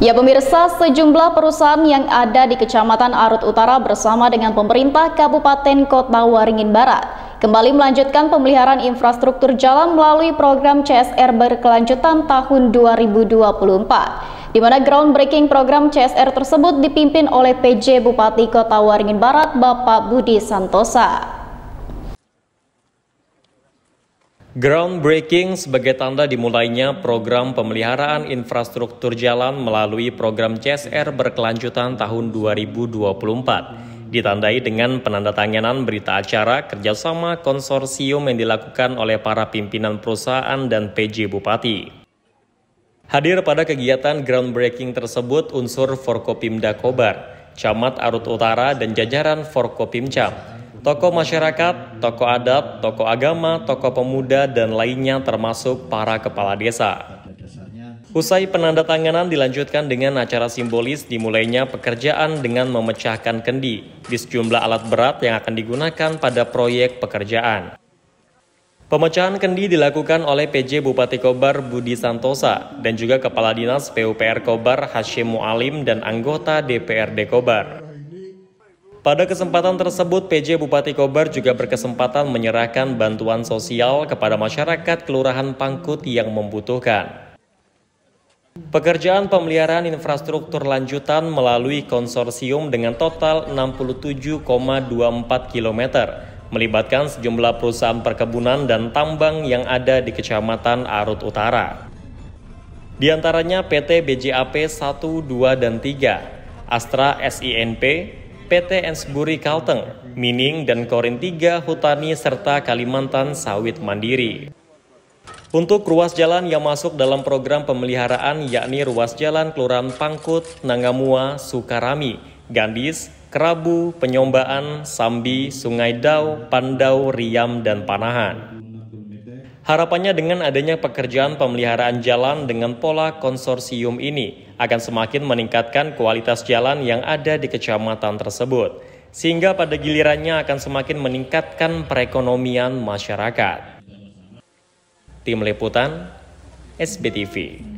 Ya pemirsa, sejumlah perusahaan yang ada di Kecamatan Arut Utara bersama dengan pemerintah Kabupaten Kota Waringin Barat kembali melanjutkan pemeliharaan infrastruktur jalan melalui program CSR berkelanjutan tahun 2024 di mana groundbreaking program CSR tersebut dipimpin oleh PJ Bupati Kota Waringin Barat Bapak Budi Santosa. Groundbreaking sebagai tanda dimulainya program pemeliharaan infrastruktur jalan melalui program CSR berkelanjutan tahun 2024. Ditandai dengan penandatanganan berita acara kerjasama konsorsium yang dilakukan oleh para pimpinan perusahaan dan PJ Bupati. Hadir pada kegiatan groundbreaking tersebut unsur Forkopimda Kobar, Camat Arut Utara dan jajaran Forkopimcam tokoh masyarakat, tokoh adat, tokoh agama, tokoh pemuda, dan lainnya termasuk para kepala desa. Usai penandatanganan dilanjutkan dengan acara simbolis dimulainya pekerjaan dengan memecahkan kendi di sejumlah alat berat yang akan digunakan pada proyek pekerjaan. Pemecahan kendi dilakukan oleh PJ Bupati Kobar Budi Santosa dan juga Kepala Dinas PUPR Kobar Hashim Mualim dan anggota DPRD Kobar. Pada kesempatan tersebut, PJ Bupati Kobar juga berkesempatan menyerahkan bantuan sosial kepada masyarakat Kelurahan Pangkut yang membutuhkan. Pekerjaan pemeliharaan infrastruktur lanjutan melalui konsorsium dengan total 67,24 km, melibatkan sejumlah perusahaan perkebunan dan tambang yang ada di Kecamatan Arut Utara. Di antaranya PT BJAP 1, 2, dan 3, Astra SINP, PT Ensburi Kalteng, Mining dan Korin 3 Hutani serta Kalimantan Sawit Mandiri. Untuk ruas jalan yang masuk dalam program pemeliharaan yakni ruas jalan Kelurahan Pangkut, Nangamua, Sukarami, Gandis, Kerabu, Penyombaan, Sambi, Sungai Dau, Pandau, Riam, dan Panahan. Harapannya dengan adanya pekerjaan pemeliharaan jalan dengan pola konsorsium ini akan semakin meningkatkan kualitas jalan yang ada di kecamatan tersebut, sehingga pada gilirannya akan semakin meningkatkan perekonomian masyarakat. Tim Liputan, SBTV